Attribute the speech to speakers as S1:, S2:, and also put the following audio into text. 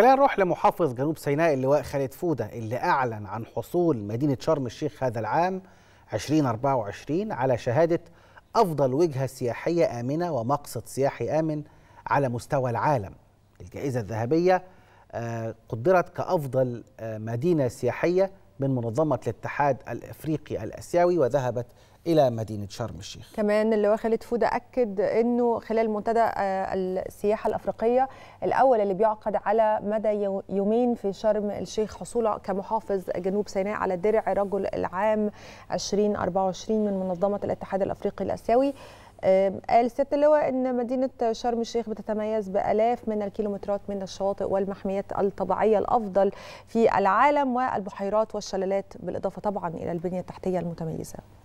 S1: خلينا نروح لمحافظ جنوب سيناء اللواء خالد فودة اللي أعلن عن حصول مدينة شرم الشيخ هذا العام 2024 على شهادة أفضل وجهة سياحية آمنة ومقصد سياحي آمن على مستوى العالم الجائزة الذهبية آه، قدرت كأفضل آه، مدينة سياحية من منظمة الاتحاد الإفريقي الأسيوي وذهبت الى مدينه شرم الشيخ.
S2: كمان اللواء خالد فوده اكد انه خلال منتدى آه، السياحه الافريقيه الاول اللي بيعقد على مدى يومين في شرم الشيخ حصوله كمحافظ جنوب سيناء على درع رجل العام 2024 من منظمه الاتحاد الافريقي الاسيوي قال سياده اللواء ان مدينه شرم الشيخ بتتميز بالاف من الكيلومترات من الشواطئ والمحميات الطبيعيه الافضل في العالم والبحيرات والشلالات بالاضافه طبعا الى البنيه التحتيه المتميزه